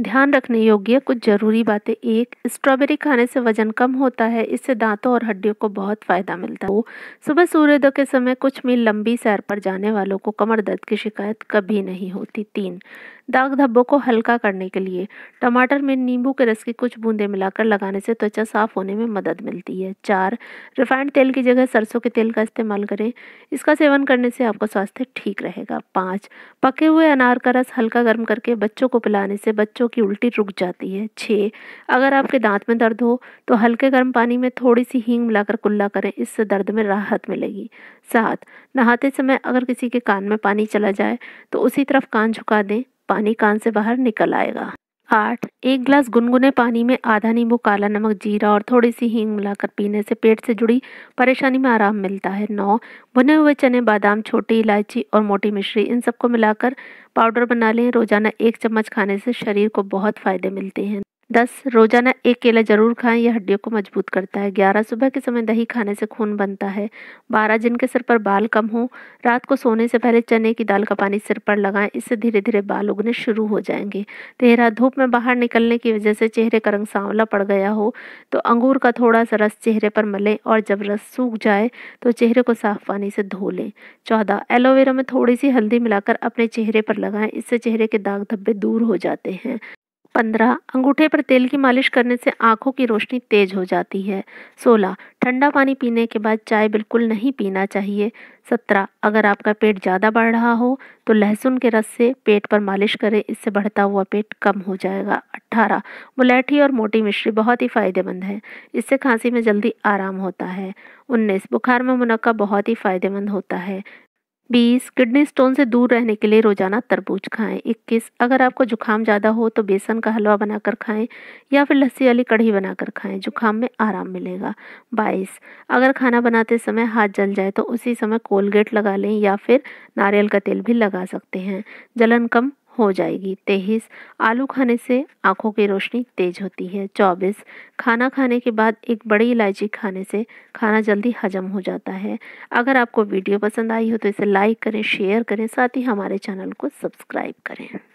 ध्यान रखने योग्य कुछ ज़रूरी बातें एक स्ट्रॉबेरी खाने से वजन कम होता है इससे दांतों और हड्डियों को बहुत फ़ायदा मिलता है सुबह सूर्योदय के समय कुछ मील लंबी सैर पर जाने वालों को कमर दर्द की शिकायत कभी नहीं होती तीन दाग धब्बों को हल्का करने के लिए टमाटर में नींबू के रस की कुछ बूंदें मिलाकर लगाने से त्वचा साफ होने में मदद मिलती है चार रिफाइंड तेल की जगह सरसों के तेल का इस्तेमाल करें इसका सेवन करने से आपका स्वास्थ्य ठीक रहेगा पाँच पके हुए अनार का रस हल्का गर्म करके बच्चों को पिलाने से बच्चों की उल्टी रुक जाती है छः अगर आपके दांत में दर्द हो तो हल्के गर्म पानी में थोड़ी सी हींग मिलाकर कुल्ला करें इससे दर्द में राहत मिलेगी सात नहाते समय अगर किसी के कान में पानी चला जाए तो उसी तरफ कान झुका दें पानी कान से बाहर निकल आएगा आठ एक गिलास गुनगुने पानी में आधा नींबू काला नमक जीरा और थोड़ी सी हींग मिलाकर पीने से पेट से जुड़ी परेशानी में आराम मिलता है नौ भुने हुए चने बादाम छोटी इलायची और मोटी मिश्री इन सबको मिलाकर पाउडर बना लें रोजाना एक चम्मच खाने से शरीर को बहुत फायदे मिलते हैं दस रोजाना एक केला जरूर खाएं यह हड्डियों को मजबूत करता है ग्यारह सुबह के समय दही खाने से खून बनता है बारह जिनके सिर पर बाल कम हो रात को सोने से पहले चने की दाल का पानी सिर पर लगाएं इससे धीरे धीरे बाल उगने शुरू हो जाएंगे तेरह धूप में बाहर निकलने की वजह से चेहरे का रंग सांवला पड़ गया हो तो अंगूर का थोड़ा सा रस चेहरे पर मलें और जब रस सूख जाए तो चेहरे को साफ पानी से धो लें चौदह एलोवेरा में थोड़ी सी हल्दी मिलाकर अपने चेहरे पर लगाएं इससे चेहरे के दाग धब्बे दूर हो जाते हैं पंद्रह अंगूठे पर तेल की मालिश करने से आंखों की रोशनी तेज हो जाती है सोलह ठंडा पानी पीने के बाद चाय बिल्कुल नहीं पीना चाहिए सत्रह अगर आपका पेट ज़्यादा बढ़ रहा हो तो लहसुन के रस से पेट पर मालिश करें इससे बढ़ता हुआ पेट कम हो जाएगा अट्ठारह मुलैठी और मोटी मिश्री बहुत ही फ़ायदेमंद है इससे खांसी में जल्दी आराम होता है उन्नीस बुखार में मुनक्का बहुत ही फ़ायदेमंद होता है बीस किडनी स्टोन से दूर रहने के लिए रोजाना तरबूज खाएं इक्कीस अगर आपको जुकाम ज़्यादा हो तो बेसन का हलवा बनाकर खाएं या फिर लस्सी वाली कढ़ी बनाकर खाएं जुकाम में आराम मिलेगा बाईस अगर खाना बनाते समय हाथ जल जाए तो उसी समय कोलगेट लगा लें या फिर नारियल का तेल भी लगा सकते हैं जलन कम हो जाएगी तेईस आलू खाने से आंखों की रोशनी तेज होती है चौबीस खाना खाने के बाद एक बड़ी इलायची खाने से खाना जल्दी हजम हो जाता है अगर आपको वीडियो पसंद आई हो तो इसे लाइक करें शेयर करें साथ ही हमारे चैनल को सब्सक्राइब करें